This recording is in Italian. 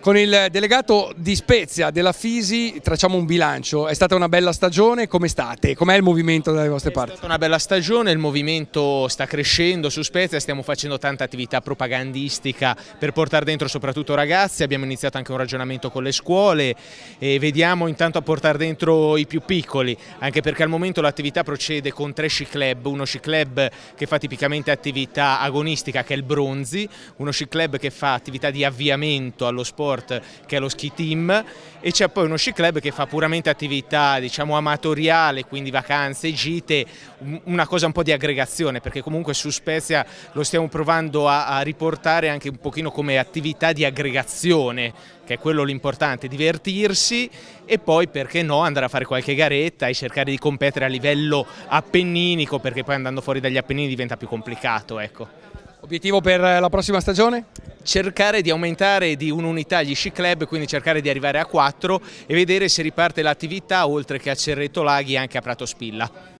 Con il delegato di Spezia della Fisi tracciamo un bilancio, è stata una bella stagione, come state? Com'è il movimento dalle vostre parti? È stata una bella stagione, il movimento sta crescendo su Spezia, stiamo facendo tanta attività propagandistica per portare dentro soprattutto ragazzi, abbiamo iniziato anche un ragionamento con le scuole e vediamo intanto a portare dentro i più piccoli, anche perché al momento l'attività procede con tre sci club, uno sci club che fa tipicamente attività agonistica che è il Bronzi, uno sci club che fa attività di avviamento allo sport sport che è lo ski team e c'è poi uno sci club che fa puramente attività diciamo amatoriale, quindi vacanze, gite, una cosa un po' di aggregazione perché comunque su Spezia lo stiamo provando a, a riportare anche un pochino come attività di aggregazione che è quello l'importante, divertirsi e poi perché no andare a fare qualche garetta e cercare di competere a livello appenninico perché poi andando fuori dagli appennini diventa più complicato. Ecco. Obiettivo per la prossima stagione? cercare di aumentare di un'unità gli sci club, quindi cercare di arrivare a 4 e vedere se riparte l'attività oltre che a Cerreto Laghi anche a Prato Spilla.